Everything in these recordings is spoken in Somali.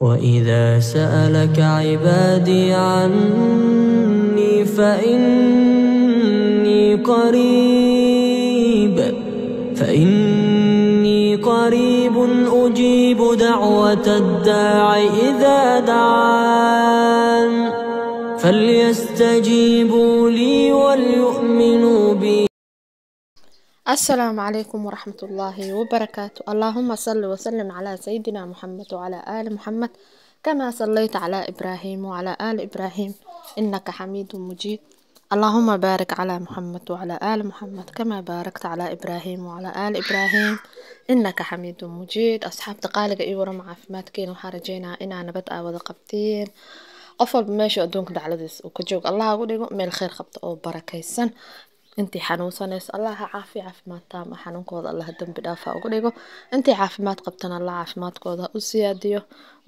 وإذا سألك عبادي عني فإني قريب فإني قريب أجيب دعوة الداع إذا دعان فليستجيبوا لي وال السلام عليكم ورحمة الله وبركاته اللهم صل وسلم على سيدنا محمد وعلى آل محمد كما صليت على إبراهيم وعلى آل إبراهيم إنك حميد مجيد اللهم بارك على محمد وعلى آل محمد كما باركت على إبراهيم وعلى آل إبراهيم إنك حميد مجيد أصحاب تقالق إيورا مع فماتكين وحارجينا إنا نبدأ وذقبتين qof walba meesha adduunka dhacdadiis uu ka joog allaha ugu dhigo meel kheyr qabta oo barakaysan intii xanuunsanayso allah ha caafi caafimaad taama xanuunkooda allah dembi dhaafa uga dhigo intay caafimaad qabtana allah caafimaadkooda u siyaadiyo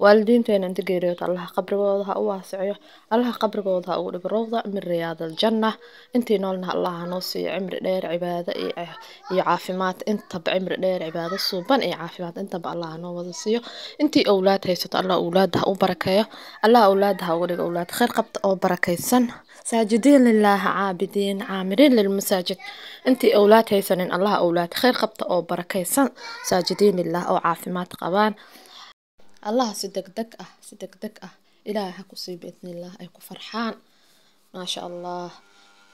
waalidiinteena inta geeriyood allah qabrigooda ha u waasico allah qabrigooda ha ugu dhigo rawda min riyaadaljanna intii noolna allah hanoo siiyo cimri dheer cibaado eh, iyo caafimaad intaba cimri dheer cibaado suuban iyo caafimaad intaba allah hanoo wada siiyo intii owlaad haysato allah owlaada ha u barakeeyo allah owlaada ha uga dhigo owlaad khayr qabta oo barakaysan saajidiin lilaaha caabidiin caamiriin lilmasaajid intii owlaad haysanin allaha owlaad khayr qabta oo barakaysan saajidiin lilaah oo caafimaad qabaan allah si degdeg ah si degdeg ah ilaahay kusii biidnilah ay ku farxaan maasha allah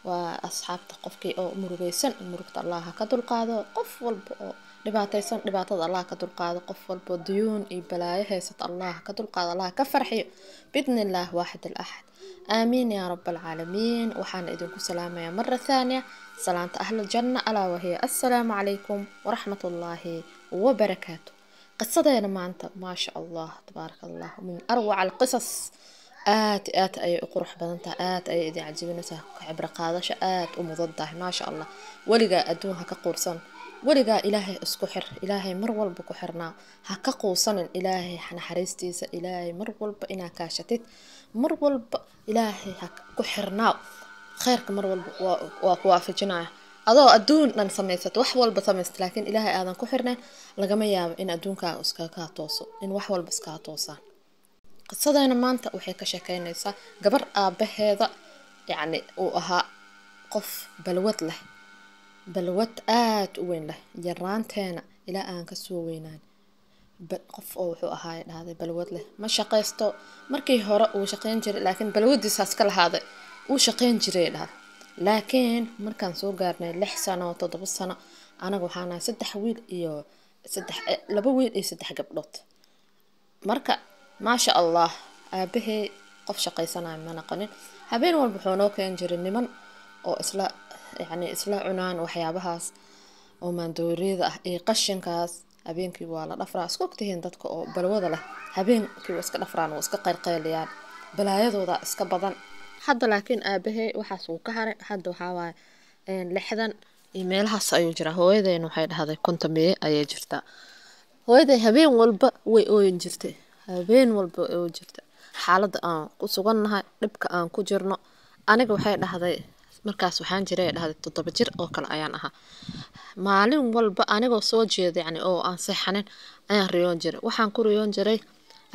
waa asxaabta qofkii oo murugeysan murugta allah ha ka dulqaado qof walba oo dhibaataysan dhibaatada allah ka dulqaado qof walboo duyuun iyo balaayo haysata allah ka dulqaado allah ka farxiyo biidnillaah waaxid al axad آمين يا رب العالمين وحان إذنكم سلامة يا مرة ثانية سلامة أهل الجنة ألا وهي السلام عليكم ورحمة الله وبركاته قصة مانتا ما شاء الله تبارك الله من أروع القصص آت آت أي أقرح بدنتا آت أي إذا عجبنتها عبر قادش آت ومضدها ما شاء الله ولقى أدونها كقرصان weligaa ilaahay isku xir ilaahay mar walba ku xirnaa ha ka quusanin ilaahay naxariistiisa ilaahay mar walba inaa kaashatid mar walba ilaahay ha ku xirnaa kheyrka mar walba waa ku waafajinaya adoo adduun dhan samaysat wax walba samayst laakiin ilaahay aadan ku xirnayn lagama yaabo in adduunkaaga iskakaa tooso in wax walba iskaa toosaan qisadeena maanta waxay ka sheekeynaysaa gabar aabaheeda yacni uu ahaa qof balwad leh balwad wad aad u weyn leh yaraanteena ilaa aan kasoo weynaan qof oo wuxuu ahaay dhahday balwad leh ma shaqaysto markii hore uu shaqayn jiray laakiin balwadiisaas ka lahaaday uu shaqayn jiray dhahday laakiin markaan soo gaarnay lix sano toddoba sano anaga waxaanahay saddex wiil iyo saddex eh, laba wiil iyo saddex gabdhood marka maasha allah aabahey qof shaqaysanaya ma naqonin habeen walba wuxuu noo keen jiray niman oo isla yacni isla cunaan waxyaabahaas oo maandooriyada ah iyo qashinkaas habeenkii waa la dhafraa isku dadka oo balwada leh habeenkiiba iska dhafraan iska qaylqayliyaan balaayadooda iska badan hadda laakiin aabahey waxaas uu ka haray hadda waxaa lixdan iyo meelahaas ayuu jiraa hooyadeena waxay dhahday konton beye ayay jirtaa hooyaday habeen walba way ooyin jirtay habeen walba way ooyin jirta xaaladda aan ku sugannahay dhibka aan ku jirno aniga waxay dhahday markaas waxaan jiray dhahda toddoba jir oo kale ayaan ahaa maalin walba anigoo soo jeeda yani oo aan seexanin ayaan riyoon jiray waxaan ku riyoon jiray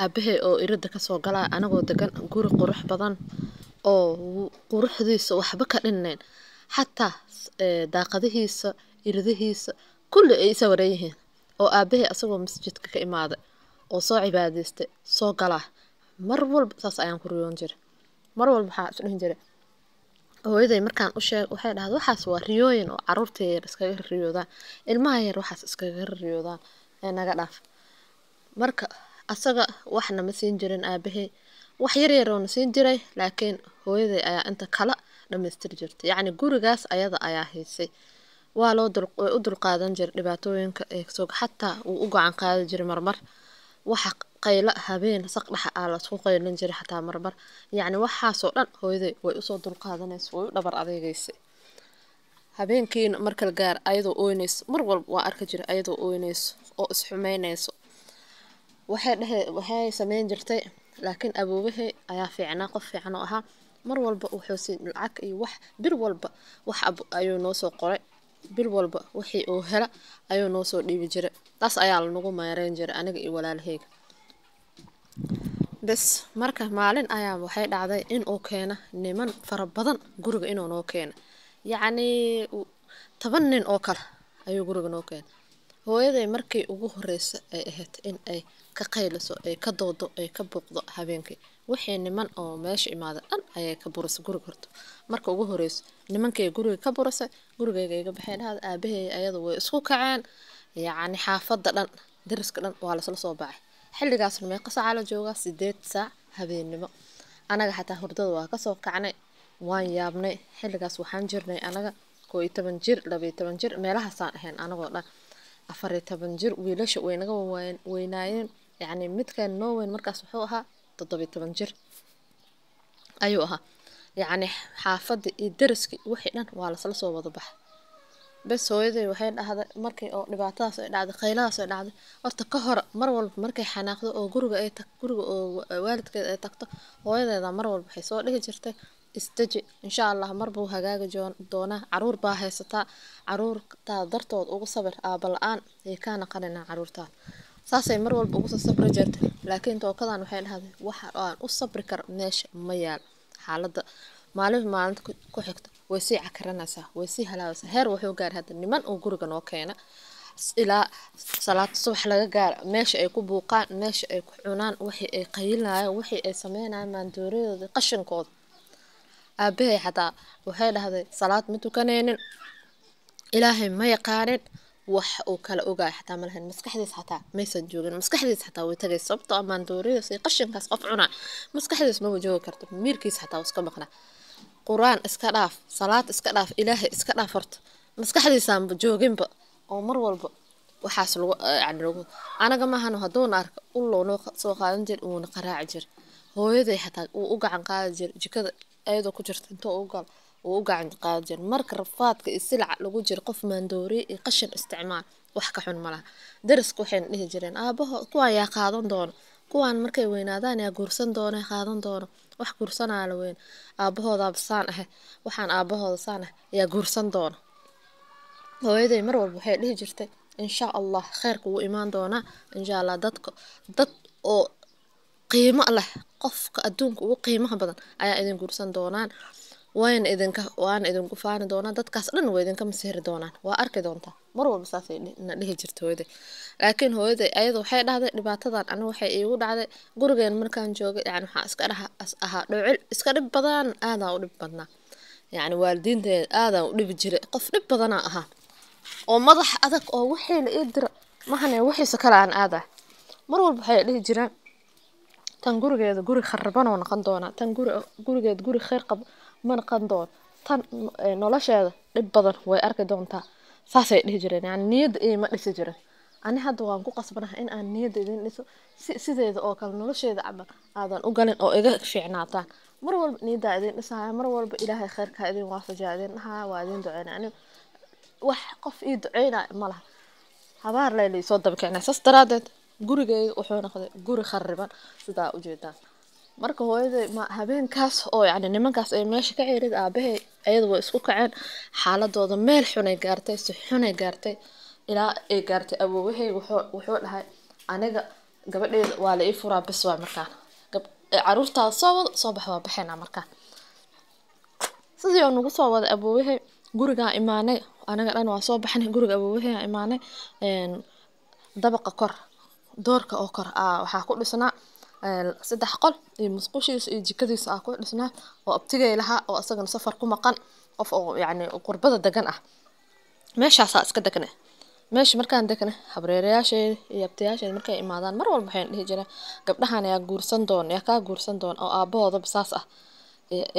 aabahey oo irada kasoo galaa anagoo degan guri qurux badan oo quruxdiisa waxba ka dhinnayn xataa daaqadihiisa iradihiisa kulli ay isa wareeyihiin oo aabahey asagoo masjidka ka imaaday oo soo cibaadaystay soo galaa mar walba saas ayaan ku riyoon jiray mar walba waxaa isdhihin jiray hooyaday markaan usheeg waxay dhahda waxaas waa riyooyin oo caruurta yar iskaga riyoodaan ilmaha yar waxaas iskaga riyoodaan ee naga dhaaf marka asaga waxna ma siin jirin aabahey wax yar yaroona siin jiray laakiin hooyaday ayaa inta kala dhamaystir jirtay yacni gurigaas ayada ayaa haysay waa loo way u dulqaadan jiray dhibaatooyinka eegsog xataa wuu u gacan qaadi jiray marmar waxa qayla habeen saq dhaxa aa laisku qaylan jiray xataa marmar yacni waxaasoo dhan hooyaday way usoo dulqaadanaysa way u dhabar adeegaysa habeenkiina markal gaar ayadoo ooynayso mar walba waa arki jira ayadoo ooynayso oo isxumeynayso waxay dhehe waxay sameyn jirtay laakiin awoobahey ayaa fiicnaa qof fiican oo ahaa mar walba wuxuusi lacag iyo wax bir walba wax ayuu noo qoray bir walba wixii uu hela ayuu noosoo dhiibi jiray taas ayaa lanagu meereyn jiray aniga iyo walaalaheyga bes marka maalin ayaa waxay dhacday inuu uu keena niman fara badan guriga inuu noo keena yacnii toban nin oo kale ayuu guriga noo keena hooyaday markii ugu horeysa ay ahayd in ay ka qayliso ay ka doodo ay ka buuqdo habeenkii wixii niman oo meesha imaada dhan ayay ka burasay guriga horta marka ugu horeyso nimankay guriga ka burasay gurigayga iga baxeen aad aabaheeya ayada way isku kaceen yacni xaafadda dhan dariska dhan waa lasla soo bacay xilligaas meeqa sacaa la joogaa sideed saac habeennimo anaga xataa hurdada waa kasoo kacnay waan yaabnay xilligaas waxaan jirnay anaga koo iyo toban jir labaiyo toban jir meelahaasaan ahayn anagoo dhan afariyo toban jir wiilasha waynaga weynaayeen yacni midkeen noo weyn markaas wuxuu ahaa toddobiyo toban jir ayuu ahaa yacni xaafadda iyo daraskii wixii dhan waa lasla soo wada baxay bes hooyaday waxay dhahday markay oo dhibaatadaas ay dhacday khaylahaas ay dhacday horta ka hor mar walba markay xanaaqdo oo guriga ay guriga oo waalidkeeda ay tagto hooyadeeda mar walba waxay soo dhihi jirtay istaji insha allah marbuu hagaagi doonaa caruur baa haysataa caruurtaa dartood ugu sabir aaba la-aan ee kaana qalinaa caruurtaada saasay mar walba ugu soo sabri jirtay laakiin tookadan waxay dhahday waxa aan u sabri kara meesha ma yaal xaaladda maalinba maalinta ku xigto way sii cakaranaysaa way sii halaabaysaa heer wuxuu gaaray hadda niman uu guriga noo keena ilaa salaad subax laga gaaro meesha ay ku buuqaan meesha ay ku cunaan wixii ay qaylinayaan wixii ay sameynayaan maandooriyadooda qashinkooda aabahay xataa waxay dhahday salaad ma tukanaynin ilaahay ma yaqaanin wax uu kala ogaay xataa ma maskaxdiis xataa maysan joogin maskaxdiis xataa way tagay sababtoo ah maandooriyadaas iyo qashinkaas qof cunaa maskaxdiis ma wajoogi karto miirkiis xataa waa iska maqnaa qur-aan iska dhaaf salaad iska dhaaf ilaahay iska dhaaf horta maskaxdiisaanba jooginba oo mar walba waxaas lagu eh, anaga maahano hadduuna arka ulow noo soo qaadan jir uuna qaraaci jir hooyaday xataa wuu u gacan qaadi jir jikada ayadoo ku jirta intoo u gal u gacan qaadi jir marka rafaadka iyo silac lagu jiro qof maandooriye iyo qashin isticmaal wax ka xun malaha dariska waxayna dhihi jireen aabaho kuwaa yaa qaadan doono kuwaan markay weynaadaan yaa guursan doona qaadan doona wax guursanaala la weyn aabahoodaaba saan ah waxaan aabahooda saan ah yaa guursan doona hooyaday mar walba waxay dhihi jirtay insha allah kheyrka wuu imaan doonaa insha allah dadka dad oo qiimo leh qofka adduunka ugu qiimaha badan ayaa idin guursan doonaan waan idinka waana idinku faani doonaa dadkaas dhan waa idinkama sihri doonaan waa arki doontaa mar walba saasay na dhihi jirta hooyaday laakiin hooyaday ayada waxay dhahday dhibaatadan ani waxay iigu dhacday gurigeen markaan joogay yani waxaa iska dhaha ahaa dhowcil iska dhib badan aadaan u dhib badnaa yacni waalidiinteeda aadaan u dhibi jiray qof dhib badanaa ahaa oo madax adag oo wixii la ii dira mahane wixiisa kale aan aadaa mar walba waxay dhihi jiraan tan gurigeeda guri kharabanoo noqon doonaa tan guri gurigeed guri kheyr qaba ma doon tan nolosheeda dhib badan way arki doontaa saasay dhihi jireen yani niyadda iima dhisi jirin ani hadda waan ku qasbanahay in aan niyadda idin dhiso sideeda oo kale nolosheeda camal aadan u galin oo iga fiicnaataan mar walba niyaddaa idin dhisahaya mar walba ilaahay kheyrkaa idin waafajaa idin dhahaya waa idin duceynaya ani wax qof ii duceynaya ma habaar lee laysoo daba saas daraadeed gurigeyga wuxuu noqday guri khariban sidaa ujeedaan marka hooyaday habeenkaas oo yani nimankaas ay meesha ka ceerid aabahay ayada way isku kaceen xaaladooda meel xunay gaartay si xunay gaartay ilaa ay gaartay awoowaheyga wuxuu dhahay aniga gabadheeda waa la ii furaa bis waa markaan caruurtaada soo wada soo bax waa baxayna markaan sidii oo nagu soo wada awoowahey gurigaa imaanay aniga dhan waa soo baxnay guriga awoowaheygaa imaanay dabaqa kor doorka oo kor ah, waxaa ku dhisnaa saddex qol iyo musqushiisa iyo jikadiisa aa ku dhisnaa oo abtigay lahaa oo asagana safar ku maqan qof oo yacni qurbada degan ah meeshaasaa iska degna meesha markaan degna habreerayaasheeda iyo abtayaasheeda markay imaadaan mar walba waxaan dhihi jiraa gabdhahan yaa guursan doona yaa kaa guursan doona oo aabahoodaba saas ah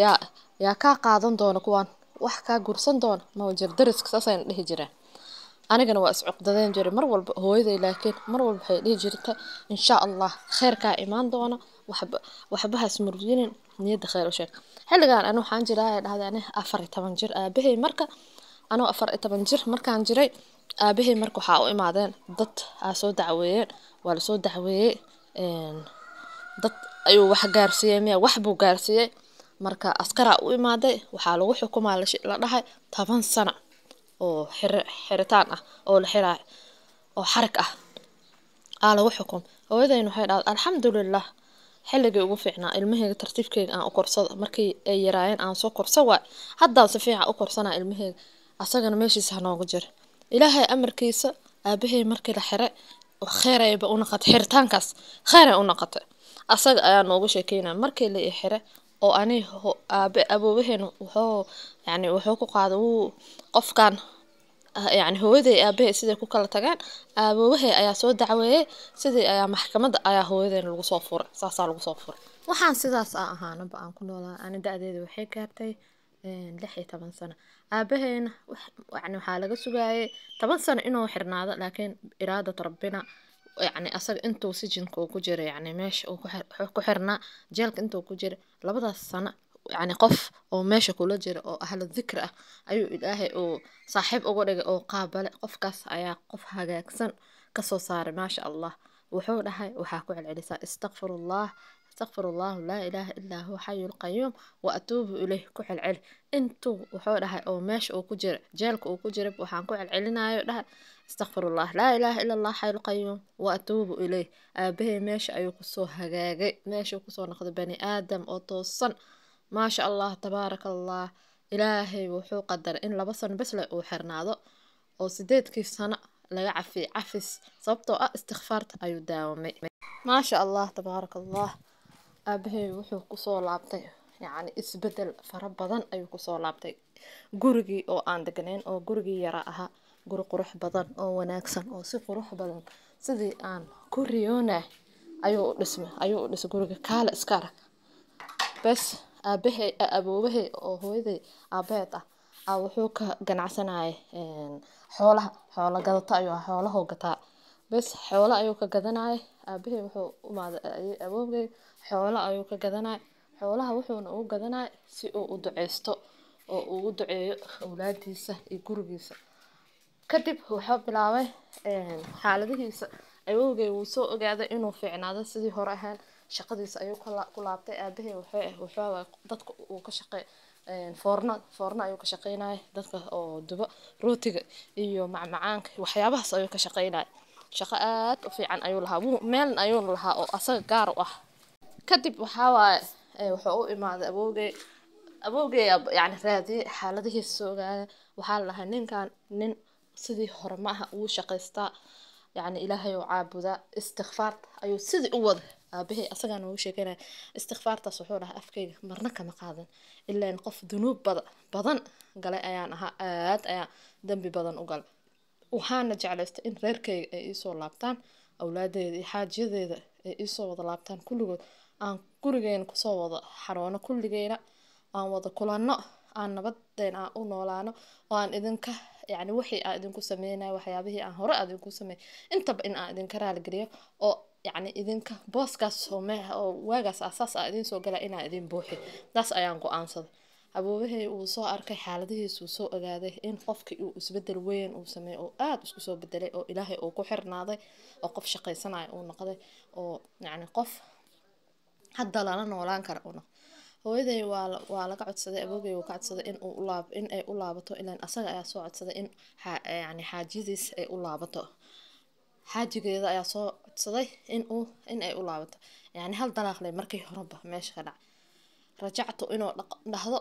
yaa yaa kaa qaadan doona kuwaan wax kaa guursan doona ma jir saasayna dhihi jireen أنا وأس عقدتين جري مر والب هويدي لكن مر والبحيدي جريته إن شاء الله خير كإيمان دونا وحب وحبها سمر جيرين نيد خير وشيك هل قال أنا وحان جري هذا أنا أفر تمن جر أبيه مركا أنا أفر تمن جر مركا عن جري أبيه مركو حاو إيمان ضد أسود دعوي ولا سود دعوي إن ضد أيوة وح جارسية مية وحبو جارسية مركا أسكرة إيمان ده وحالو وحكم على شيء لا ده تمن سنة oo xiritaan ah oo la xiraay oo xarig ah aa lagu xukum hooyadayna waxay dhahday alxamdulilah xilligii ugu fiicnaa ilmaheyga tartiibkeyga aan u korsada markii ay yaraayeen aan soo korsa waay haddaan si fiican u korsanaa ilmaheyga asagana meeshiisa hanoogu jira ilaahay amarkiisa aabahey markii la xire kheyr ayba u noqotay xiritaankaas kheyr u noqotay asaga ayaa noogu sheekeynaya markii la i xiray oo ani aabe awoowahen wuxuu yani wuxuu ku qaaday wuu qofkan ah, yani hooyaday aabahay siday ku kala tagaan awoowahay ayaa soo dacweeyay sidii ayaa maxkamadda ayaa hooyadeena lagu soo furay saasaa lagu soo furay waxaan sidaas a ahaanaba aan ku noolaa ani da-deeda waxay gaartay lix iyo toban sano aabahayna yani waxaa laga sugaayay toban sano inuu xirnaado laakiin iraadat rabbina yacni asaga intuu sijinka uu ku jira yacni meesha uu ku xirnaa jeelka intuu ku jira labadaas sano yacni qof oo meesha kula jira oo ahlo dikri ah ayuu ilaahay uu saaxiib uga dhigay oo qaabale qofkaas ayaa qof hagaagsan kasoo saaray maasha allah wuxuu dhahay waxaa ku celcelisaa istakfir allah استغفر الله لا إله إلا هو حي القيوم وأتوب إليه كحل عل انتو وحو دهي أو ماش أو كجر جالك أو كجرب وحان كحل علينا يو دهي astaqfirullah laa ilaaha ila allah xayl qayuum wa atuubu ileyh aabahey meesha ayuu kusoo hagaagay meeshuu kusoo noqday bani aadam oo toosan maasha allah tabaaraka allah ilaahay wuxuu qadaray in laba sano besle uu xirnaado oo sideedkii sano laga cafiy cafis sababtoo ah istikfaarta ayuu daawamay maasha allah tabaarak allah aabahey wuxuu kusoo laabtay yacni isbedel fara badan ayuu kusoo laabtay gurigii oo aan degnayn oo gurigii yara ahaa guri qurux badan oo wanaagsan oo si qurux badan sidii aan ku riyoona ayuu u dhismay ayuu u dhisay guriga kaale iska arag bes aabahey awoobahey oo hooyaday aabaheed ah aa wuxuu ka ganacsanayay xoolaha xoola gadato ayuu ah xoolahoo gataa bes xoola ayuu ka gadanayay aabahey wuxuu umaada awoogay xoola ayuu ka gadanay xoolaha wuxuuna ugu gadanay si uu u duceysto oo ugu duceeyo awlaadiisa iyo gurigiisa Kadib wuxuu bilaabay xaaladihiisa awoowgay wuu soo ogaaday inuu fiicnaado sidii hore ahaan shaqadiisa ayuu ku laabtay aabahey waxay ah waxaa waay dadka uu ka shaqey foorna foorna ayuu ka shaqeynaya dadka oo duba rootiga iyo macmacaanka waxyaabahaas ayuu ka shaqeynaya shaqo aad u fiican ayuu lahaa meelna ayuuna lahaa oo asaga gaar u ah kadib waxaa waaye wuxuu u imaaday awoowgay awoowgay yani raadiyey xaaladihiisa soo ogaada waxaa la lahaa ninkan nin sidii hormaha uu shaqeystaa yacni ilaahay oo caabudaa istikfaarta ayuu sidii u wada aabahey asagaa noogu sheeganaya istikfaartaas wuxuu dhahay afkayga marna kama qaadan ilaan qof dunuub bada badan galay ayaan ahaa aad ayaa dambi badan u galay waxaana jeclaystay in reerkayga ay iisoo laabtaan awlaadeeda iyo xaajiyadeeda ay iisoo wada laabtaan kulligood aan gurigeyna kusoo wada xaroono kulligeyna aan wada kulanno aan nabadeena aan u noolaano oo aan idinka yani wixii aan idinku sameynaya waxyaabihii aan hore adinku samey intaba in aan idinka raaligeliyo oo yani idinka booskaas ah oo waagaas a ah, saas a idiin soo gala inaa idin buuxi taas ayaan go-aansaday aboobahay uu soo arkay xaaladihiisuu soo ogaaday in qofkii uu isbedel weyn uu sameeyey oo aada isku soo bedelay oo ilaahay uu ku xirnaaday oo qof shaqaysanaya uu noqday oo yani qof hadda lala noolaan kara u noqday hooyaday waa laga codsaday aboogay wuu ka codsaday in in ay u laabato ilan asaga ayaa soo codsaday in yani xaajiyadiis ay u laabato xaajigeeda ayaa soo codsaday in in ay u laabato yani hal dalaaqley markii horeba meesha ka dhac rajactu inuu dhahdo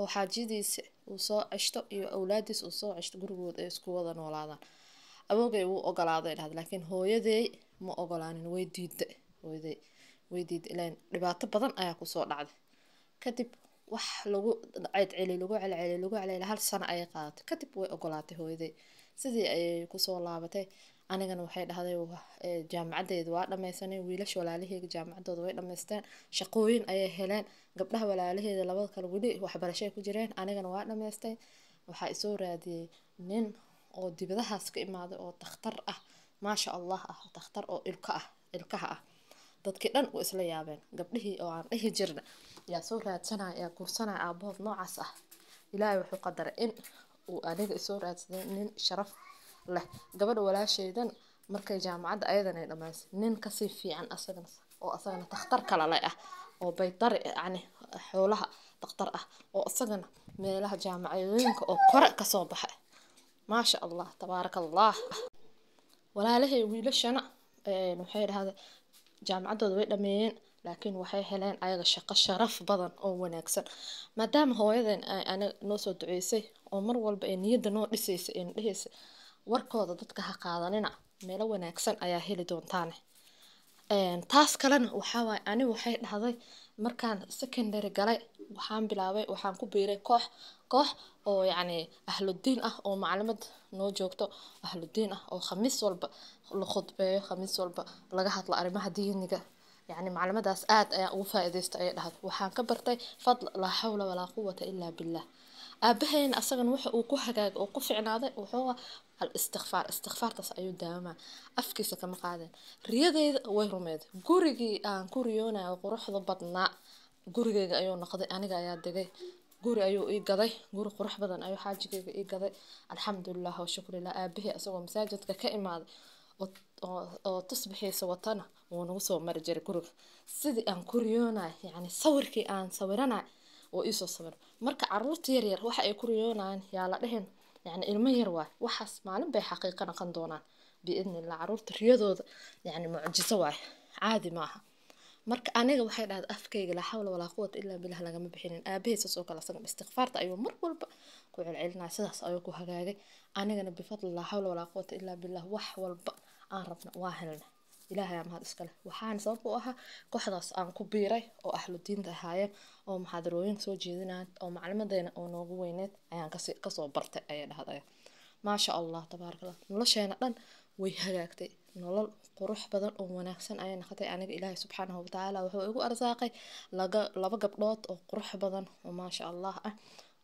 oo xaajiyadiisi uu soo ceshto iyo awlaadiis uu soo ceshto gurigood ay isku wada noolaadaan aboogay wuu ogolaaday dhahda laakiin hooyadeey ma ogolaanin way diida hooyadeey way diida ilaan dhibaato badan ayaa kusoo dhacday kadib wax lagu ceedceli lagu celceli lagu celceli hal sano ayay qaadatay kadib way ogolaatay hooyaday sidii ayay kusoo laabatay anigana waxay dhahday jaamacadeeda waa dhamaysaneen wiilasha walaalaheega jaamacadooda way dhameysteen shaqooyin ayay heleen gabdhaha walaalaheeda labada kale weli waxbarashay ku jireen anigana waa dhamaystay waxaa isoo raadiyey nin oo dibadahaas ka imaaday oo dakhtar ah maasha allah ah dakhtar oo ilka ah ilkaha ah dadkii dhan u isla yaabeen gabdhihii oo aan dhihi jirna yaa soo raadsanaya ee guursanaya aabahood noocaas ah ilaahay wuxuu qadaray in uu aniga isoo raadsaday nin sharaf leh gabadha walaasheydan markay jaamacadda ayadan dhamaysay nin kasii fiican asagana oo asagana takhtar kalale ah oo baydari yani xoolaha takhtar ah oo isagana meelaha jaamacadooyinka oo kore kasoo baxa maasha allah tabaaraka allah walaalahay wiilashana waxay dhahday jaamacadooda way dhameeyeen laakiin waxay heleen ayaga shaqo sharaf badan oo wanaagsan maadaama hooyadan noo soo duceysay oo mar walba ee niyada noo dhiseysa ee dhehaysa warkooda dadka ha qaadanina meelo wanaagsan ayaa heli doontaane taas kalena waxawaaye ani waxay dhahday markaan secondary galay waxaan bilaabay waxaan ku biiray koox koox oo yacni ahludiin ah oo maclimad noo joogto ahludiin ah oo khamiis walba la khudbeeyo khamiis walba laga hadlo arrimaha diiniga yacni maclimadaas aad ayaan ugu faa'iidaysta ayay dhahdo waxaan ka bartay fadl laa xawla walaa quwata ilaa billah aabaheen asagan waxa uu ku hagaag oo ku ficnaaday wuxuu al istikfaartaas ayuu daawamaa afkiisa kama qaadeen riyadeeda way rumeed gurigii aan ku riyoonaya quruxda badnaa gurigeyga ayuu noqday aniga ayaa degay guri ayuu ii gaday guri qurux badan ayuu xaajigeyga ii gaday alxamdulilah washukrilah aabahey isagoo masaajidka ka imaaday oo tusbixiisa watana wuu nagu soo mari jiray guriga sidii aan ku riyoonay yacni sawirkii aan sawiranay oo iisoo sawir marka caruurta yaryar waxa ay ku riyoonayaan yaa la dhehen yacni ilmo yar waay waxaas maalin bay xaqiiqa noqon doonaan biidnillah caruurta riyadooda yacni mucjiso waay caadi maaha marka aniga waxay dhahayd afkayga laa xawla walaa quwata ilaa bilah lagama bixinin aabahay oo kale asaga istikfaarta ayuu mar walba ku celcelinaya sidaas ayuu ku hagaagay anigana bifadli laa xawla walaa quwata ilaa bilah wax walba aan rabna waa helna ilaahay mahad iskale waxaana sabab u ahaa kooxdaas aan ku biiray oo ahludiinta ahaayeen oo maxaadarooyin soo jeedinaad oo maclimadeena oo noogu weyneed ayaan kasoo bartay ayaa dhahday maasha allah tabaarakallah nolosheena dhan way hagaagtay nolol qurux badan oo wanaagsan ayay noqotay aniga ilaahay subxaanahu watacaala wuxuu igu arsaaqay laga laba gabdhood oo qurux badan oo maasha allah ah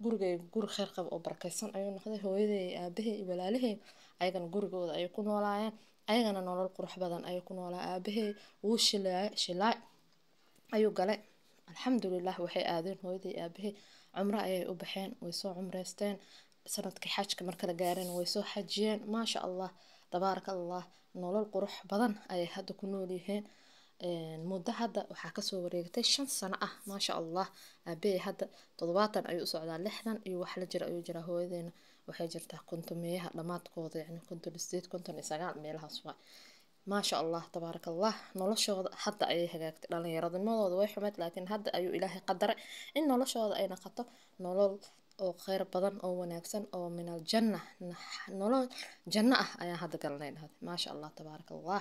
gurigay guri kheyr qaba oo barakeysan ayuu noqday hooyaday aabahay walaalahey ayagana gurigooda ayay ku noolaayeen ayagana nolol qurux badan ayay ku noolaa aabahey wuu shilaa shilaa ayuu galay alxamdulilah waxay aadeen hooyaday aabahey cumro ayay u baxeen way soo cumreysteen sanadkii xajka markala la gaareen way soo xajiyeen maasha allah tabaaraka allah nolol qurux badan ayay hadda ku nool yihiin muddo hadda waxaa kasoo wareegtay shan sano ah maasha allah aabey hadda toddobaatan ayuu usocdaa lixdan iyo wax la jira ayuu jiraa hooyadeena waxay jirtaa kontomeeyaha dhammaadkooda yani konton sideed konton iyo sagaal meelahaas waa maasha allah tabaaraka allah noloshooda hadda ayay hagaagtay dhalinyaranimadooda way xumeed laakiin hadda ayuu ilaahay qadaray in noloshooda ay noqoto nolol oo kheyr badan oo wanaagsan oo min aljanna nolol janno ah ayaan hadda galnay galanaynaha maasha allah tabaarak allah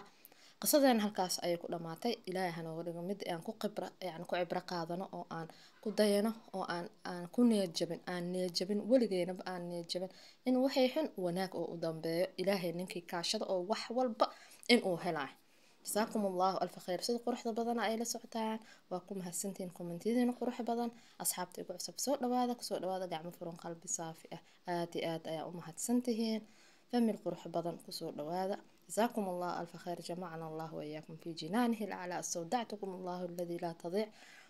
qisadeen halkaas ayay ku dhamaatay ilaahay hanooga dhigo mid aan ku qibra yani ku cibro qaadano oo aan ku dayano oo aan aan ku niyajabin aan niyajabin weligeenaba aan niyajabin in waxay xun wanaag oo u dambeeyo ilaahay ninkii kaashada oo wax walba inuu helaayo jasaakum allahu alfa khayr sida quruxda badana ay la socotaan waa ku mahadsantihiin komentidiina qurux badan asxaabta igu cusub soo dhawaada kusoo dhawaada gacmo furan qalbi saafi ah aada iyo aad ayaa u mahadsantihiin famil qurux badan kusoo dhawaada جزاكم الله ألف خير جمعنا الله وإياكم في جنانه الأعلى استودعتكم الله الذي لا تضيع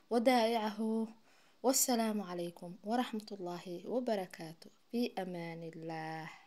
ودائعه والسلام عليكم ورحمة الله وبركاته في أمان الله